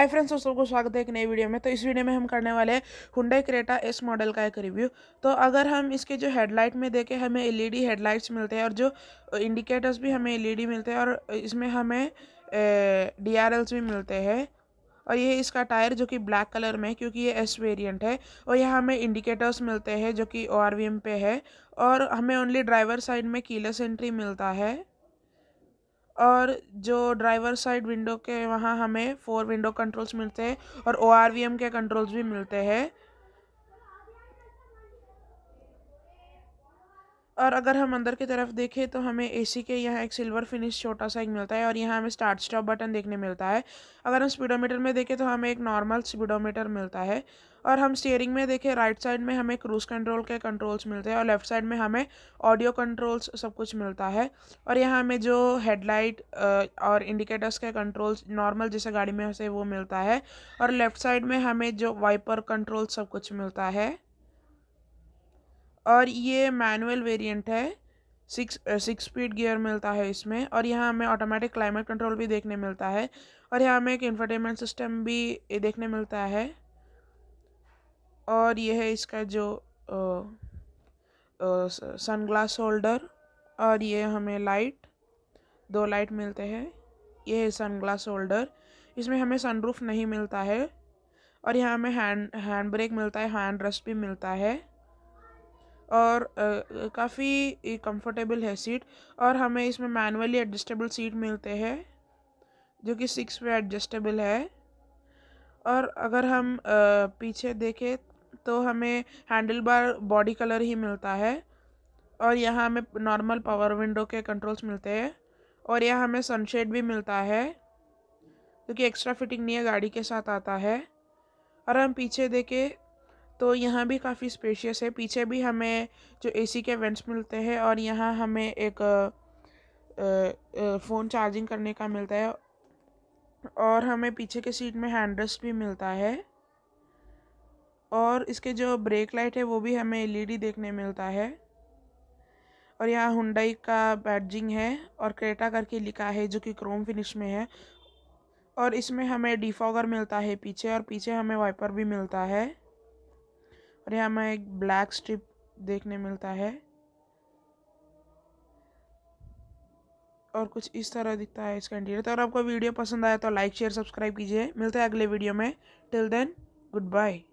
hi friends दोस्तों को स्वागत है एक नई वीडियो में तो इस वीडियो में हम करने वाले हैं हुडई क्रेटा एस मॉडल का एक रिव्यू तो अगर हम इसके जो हेडलाइट में देखें हमें एलईडी हेडलाइट्स e मिलते हैं और जो इंडिकेटर्स भी हमें एलईडी e मिलते हैं और इसमें हमें डीआरएल्स भी मिलते हैं और ये इसका टायर जो कि ब्लैक कलर में क्योंकि ये एस वेरियंट है और यहाँ हमें इंडिकेटर्स मिलते हैं जो कि ओ पे है और हमें ओनली ड्राइवर साइड में कीलस एंट्री मिलता है और जो ड्राइवर साइड विंडो के वहाँ हमें फोर विंडो कंट्रोल्स मिलते हैं और ओ के कंट्रोल्स भी मिलते हैं और अगर हम अंदर की तरफ देखें तो हमें एसी के यहाँ एक सिल्वर फिनिश छोटा सा एक मिलता है और यहाँ हमें स्टार्ट स्टॉप बटन देखने मिलता है अगर हम स्पीडोमीटर में देखें तो हमें एक नॉर्मल स्पीडोमीटर मिलता है और हम स्टीयरिंग में देखें राइट साइड में हमें क्रूज़ कंट्रोल के कंट्रोल्स मिलते हैं और लेफ़्ट साइड में हमें ऑडियो कंट्रोल्स सब कुछ मिलता है और यहाँ हमें जो हेडलाइट और इंडिकेटर्स के कंट्रोल्स नॉर्मल जैसे गाड़ी में से वो मिलता है और लेफ़्ट साइड में हमें जो वाइपर कंट्रोल सब कुछ मिलता है और ये मैनुअल वेरिएंट है सिक्स सिक्स स्पीड गियर मिलता है इसमें और यहाँ हमें ऑटोमेटिक क्लाइमेट कंट्रोल भी देखने मिलता है और यहाँ हमें एक इंफरटेनमेंट सिस्टम भी देखने मिलता है और यह है इसका जो सनग्लास होल्डर और ये हमें लाइट दो लाइट मिलते हैं ये है सनग्लास होल्डर इसमें हमें सनरूफ नहीं मिलता है और यहाँ हमें हैंड हैंड ब्रेक मिलता है हैंड रेस्ट भी मिलता है और काफ़ी कंफर्टेबल है सीट और हमें इसमें मैनुअली एडजस्टेबल सीट मिलते हैं जो कि सिक्स वे एडजस्टेबल है और अगर हम पीछे देखें तो हमें हैंडल बार बॉडी कलर ही मिलता है और यहाँ हमें नॉर्मल पावर विंडो के कंट्रोल्स मिलते हैं और यहाँ हमें सनशेड भी मिलता है क्योंकि एक्स्ट्रा फिटिंग नहीं है गाड़ी के साथ आता है और हम पीछे देखें तो यहाँ भी काफ़ी स्पेशियस है पीछे भी हमें जो एसी के वेंट्स मिलते हैं और यहाँ हमें एक फ़ोन चार्जिंग करने का मिलता है और हमें पीछे के सीट में हैंड रेस्ट भी मिलता है और इसके जो ब्रेक लाइट है वो भी हमें एलईडी e देखने मिलता है और यहाँ हुंडई का बैटजिंग है और क्रेटा करके लिखा है जो कि क्रोम फिनिश में है और इसमें हमें डिफॉगर मिलता है पीछे और पीछे हमें वाइपर भी मिलता है और यहाँ हमें एक ब्लैक स्ट्रिप देखने मिलता है और कुछ इस तरह दिखता है इसका इंटीरियर तो अगर आपको वीडियो पसंद आया तो लाइक शेयर सब्सक्राइब कीजिए मिलते हैं अगले वीडियो में टिल देन गुड बाय